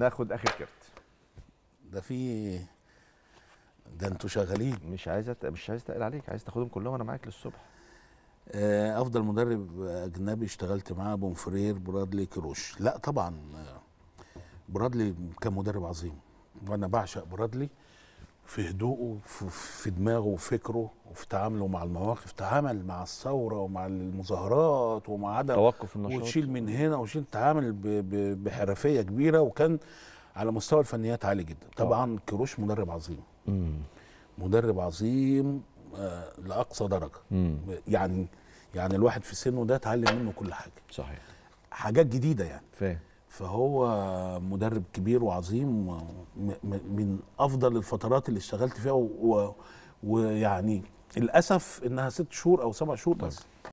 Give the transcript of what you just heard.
ناخد اخر كرت ده في ده انتوا شغالين مش عايز أت... مش عايز اتقل عليك عايز تاخدهم كلهم انا معاك للصبح آه، افضل مدرب اجنبي اشتغلت معاه بونفرير برادلي كروش لا طبعا آه، برادلي كان مدرب عظيم وانا بعشق برادلي في هدوءه في دماغه وفكره وفي تعامله مع المواقف تعامل مع الثوره ومع المظاهرات ومع عدم توقف النشاط وتشيل من هنا وتشيل تعامل بحرفيه كبيره وكان على مستوى الفنيات عالي جدا طبعا كروش مدرب عظيم مدرب عظيم آه، لاقصى درجه يعني يعني الواحد في سنه ده اتعلم منه كل حاجه صحيح حاجات جديده يعني فاهم فهو مدرب كبير وعظيم من افضل الفترات اللي اشتغلت فيها ويعني للاسف انها ست شهور او سبع شهور بس طيب.